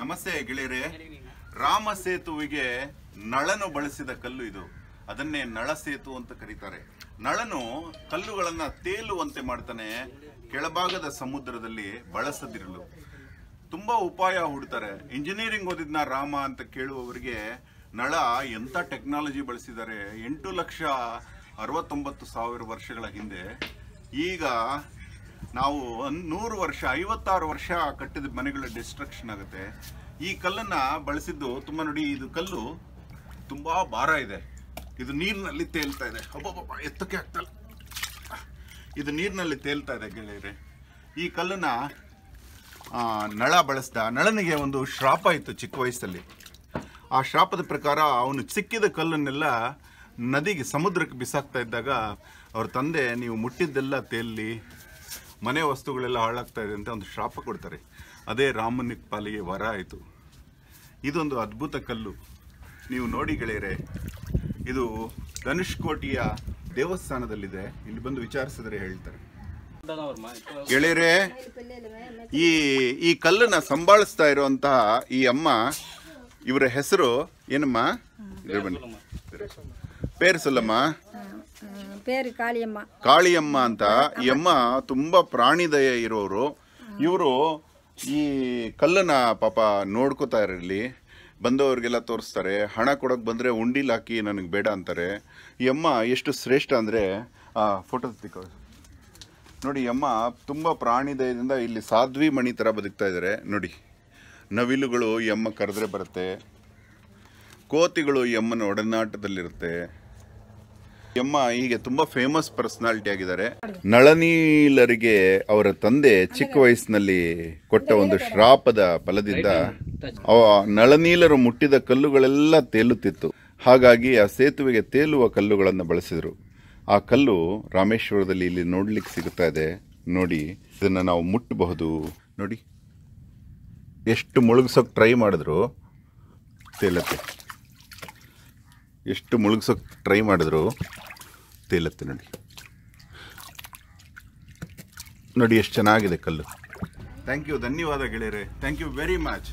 ನಮಸ್ತೆ ಗೆಳೆಯರೆ ರಾಮ ಸೇತುವಿಗೆ ನಳನು ಬಳಸಿದ ಕಲ್ಲು ಇದು ಅದನ್ನೇ ನಳ ಸೇತು ಅಂತ ಕರೀತಾರೆ ನಳನು ಕಲ್ಲುಗಳನ್ನ ತೇಲುವಂತೆ ಮಾಡ್ತಾನೆ ಕೆಳಭಾಗದ ಸಮುದ್ರದಲ್ಲಿ ಬಳಸದಿರಲು ತುಂಬಾ ಉಪಾಯ ಹುಡ್ತಾರೆ ಇಂಜಿನಿಯರಿಂಗ್ ಓದಿದ್ನ ರಾಮ ಅಂತ ಕೇಳುವವರಿಗೆ ನಳ ಎಂಥ ಟೆಕ್ನಾಲಜಿ ಬಳಸಿದ್ದಾರೆ ಎಂಟು ಲಕ್ಷ ಅರವತ್ತೊಂಬತ್ತು ಸಾವಿರ ವರ್ಷಗಳ ಹಿಂದೆ ಈಗ ನಾವು ನೂರು ವರ್ಷ ಐವತ್ತಾರು ವರ್ಷ ಕಟ್ಟಿದ ಮನೆಗಳ ಡಿಸ್ಟ್ರಕ್ಷನ್ ಆಗುತ್ತೆ ಈ ಕಲ್ಲನ್ನು ಬಳಸಿದ್ದು ತುಂಬ ನೋಡಿ ಇದು ಕಲ್ಲು ತುಂಬ ಭಾರ ಇದೆ ಇದು ನೀರಿನಲ್ಲಿ ತೇಲ್ತಾ ಇದೆ ಹಬ್ಬ ಎತ್ತಕ್ಕೆ ಆಗ್ತಲ್ಲ ಇದು ನೀರಿನಲ್ಲಿ ತೇಲ್ತಾ ಇದೆ ಗೆಳೆಯರೆ ಈ ಕಲ್ಲನ್ನು ನಳ ಬಳಸ್ದ ನಳನಿಗೆ ಒಂದು ಶ್ರಾಪ ಇತ್ತು ಚಿಕ್ಕ ವಯಸ್ಸಲ್ಲಿ ಆ ಶ್ರಾಪದ ಪ್ರಕಾರ ಅವನು ಸಿಕ್ಕಿದ ಕಲ್ಲನ್ನೆಲ್ಲ ನದಿಗೆ ಸಮುದ್ರಕ್ಕೆ ಬಿಸಾಕ್ತಾ ಇದ್ದಾಗ ಅವ್ರ ತಂದೆ ನೀವು ಮುಟ್ಟಿದ್ದೆಲ್ಲ ತೇಲಿ ಮನೆ ವಸ್ತುಗಳೆಲ್ಲ ಹಾಳಾಗ್ತಾ ಇದೆ ಅಂತ ಒಂದು ಶಾಪ ಕೊಡ್ತಾರೆ ಅದೇ ರಾಮನ ಪಾಲಿಗೆ ವರ ಆಯಿತು ಇದೊಂದು ಅದ್ಭುತ ಕಲ್ಲು ನೀವು ನೋಡಿ ಗೆಳೆಯರೆ ಇದು ಧನುಷ್ಕೋಟಿಯ ದೇವಸ್ಥಾನದಲ್ಲಿದೆ ಇಲ್ಲಿ ಬಂದು ವಿಚಾರಿಸಿದ್ರೆ ಹೇಳ್ತಾರೆ ಗೆಳೆಯರೆ ಈ ಈ ಕಲ್ಲನ್ನ ಸಂಭಾಳಿಸ್ತಾ ಇರುವಂತಹ ಈ ಅಮ್ಮ ಇವರ ಹೆಸರು ಏನಮ್ಮ ಬನ್ನಿ ಪೇರು ಪೇರು ಕಾಳಿಯಮ್ಮ ಕಾಳಿಯಮ್ಮ ಅಂತ ಈ ಅಮ್ಮ ತುಂಬಾ ಪ್ರಾಣಿ ದಯ ಇರೋರು ಇವರು ಈ ಕಲ್ಲನ್ನ ಪಾಪ ನೋಡ್ಕೋತಾ ಇರಲಿ ಬಂದವ್ರಿಗೆಲ್ಲ ತೋರಿಸ್ತಾರೆ ಹಣ ಕೊಡೋಕೆ ಬಂದರೆ ಉಂಡಿಲ್ ಹಾಕಿ ನನಗೆ ಬೇಡ ಅಂತಾರೆ ಈ ಅಮ್ಮ ಎಷ್ಟು ಶ್ರೇಷ್ಠ ಅಂದರೆ ಫೋಟೋ ತಿಕ್ಕ ನೋಡಿ ಅಮ್ಮ ತುಂಬ ಪ್ರಾಣಿ ದಯದಿಂದ ಇಲ್ಲಿ ಸಾಧ್ವಿ ಮಣಿ ಥರ ಬದುಕ್ತಾ ಇದ್ದಾರೆ ನೋಡಿ ನವಿಲುಗಳು ಈ ಅಮ್ಮ ಕರೆದ್ರೆ ಬರುತ್ತೆ ಕೋತಿಗಳು ಈ ಅಮ್ಮನ ಒಡನಾಟದಲ್ಲಿರುತ್ತೆ ಯಮ್ಮ ಈಗ ತುಂಬಾ ಫೇಮಸ್ ಪರ್ಸನಾಲಿಟಿ ಆಗಿದ್ದಾರೆ ನಳನೀಲರಿಗೆ ಅವರ ತಂದೆ ಚಿಕ್ಕ ವಯಸ್ಸಿನಲ್ಲಿ ಕೊಟ್ಟ ಒಂದು ಶ್ರಾಪದ ಫಲದಿಂದ ನಳನೀಲರು ಮುಟ್ಟಿದ ಕಲ್ಲುಗಳೆಲ್ಲ ತೇಲುತ್ತಿತ್ತು ಹಾಗಾಗಿ ಆ ಸೇತುವೆಗೆ ತೇಲುವ ಕಲ್ಲುಗಳನ್ನು ಬಳಸಿದ್ರು ಆ ಕಲ್ಲು ರಾಮೇಶ್ವರದಲ್ಲಿ ಇಲ್ಲಿ ನೋಡ್ಲಿಕ್ಕೆ ಸಿಗುತ್ತಾ ಇದೆ ನೋಡಿ ಇದನ್ನು ನಾವು ಮುಟ್ಟಬಹುದು ನೋಡಿ ಎಷ್ಟು ಮುಳುಗಿಸೋಕೆ ಟ್ರೈ ಮಾಡಿದ್ರು ತೇಲತ್ತೆ ಎಷ್ಟು ಮುಳುಗಿಸೋಕೆ ಟ್ರೈ ಮಾಡಿದ್ರು ತೇಲತ್ತೆ ನೋಡಿ ನೋಡಿ ಎಷ್ಟು ಚೆನ್ನಾಗಿದೆ ಕಲ್ಲು ಥ್ಯಾಂಕ್ ಯು ಧನ್ಯವಾದ ಗೆಳೆಯರೆ ಥ್ಯಾಂಕ್ ಯು ವೆರಿ ಮಚ್